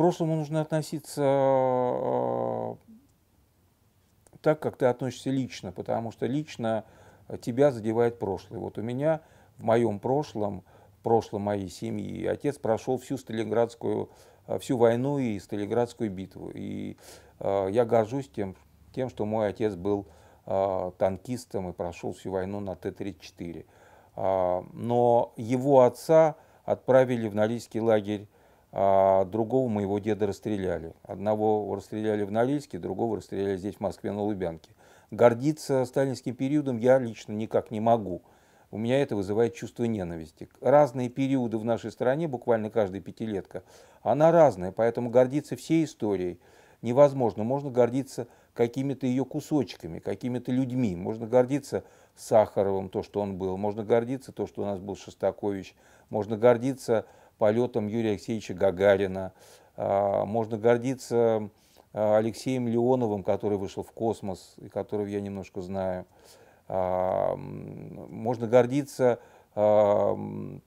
прошлому нужно относиться э, так, как ты относишься лично, потому что лично тебя задевает прошлое. Вот у меня в моем прошлом, в прошлом моей семьи, отец прошел всю Сталинградскую, э, всю войну и Сталинградскую битву. И э, я горжусь тем, тем, что мой отец был танкистом и прошел всю войну на Т-34. А, но его отца отправили в Норильский лагерь а другого моего деда расстреляли. Одного расстреляли в Норильске, другого расстреляли здесь, в Москве, на Лубянке. Гордиться сталинским периодом я лично никак не могу. У меня это вызывает чувство ненависти. Разные периоды в нашей стране, буквально каждая пятилетка, она разная, поэтому гордиться всей историей невозможно. Можно гордиться какими-то ее кусочками, какими-то людьми. Можно гордиться Сахаровым, то, что он был. Можно гордиться то, что у нас был Шостакович. Можно гордиться полетом Юрия Алексеевича Гагарина. А, можно гордиться а, Алексеем Леоновым, который вышел в космос, и которого я немножко знаю. А, можно гордиться театром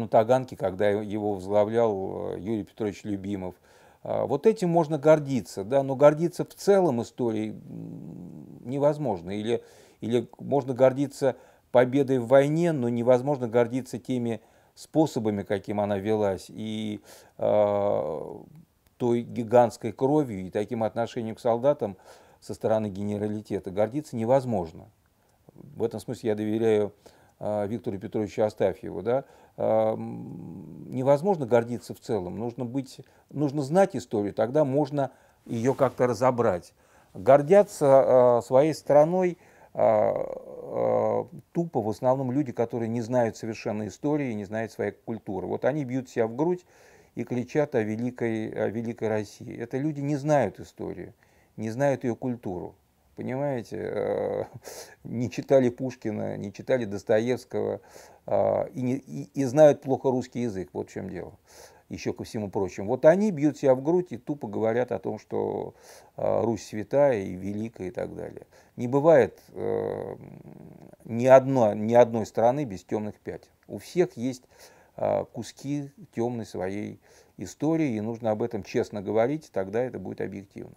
на Таганке, когда его возглавлял Юрий Петрович Любимов. Вот этим можно гордиться, да, но гордиться в целом историей невозможно. Или, или можно гордиться победой в войне, но невозможно гордиться теми способами, каким она велась, и э, той гигантской кровью и таким отношением к солдатам со стороны генералитета гордиться невозможно. В этом смысле я доверяю э, Виктору Петровичу Астафьеву. Да? Э, невозможно гордиться в целом. Нужно, быть, нужно знать историю, тогда можно ее как-то разобрать. Гордятся э, своей страной тупо в основном люди, которые не знают совершенно истории, не знают своей культуры. Вот они бьют себя в грудь и кричат о великой, о великой России. Это люди не знают историю, не знают ее культуру. Понимаете, э, не читали Пушкина, не читали Достоевского э, и, не, и, и знают плохо русский язык. Вот в чем дело еще ко всему прочему. Вот они бьют себя в грудь и тупо говорят о том, что а, Русь святая и великая и так далее. Не бывает э, ни, одно, ни одной страны без темных пятен. У всех есть а, куски темной своей истории, и нужно об этом честно говорить, тогда это будет объективно.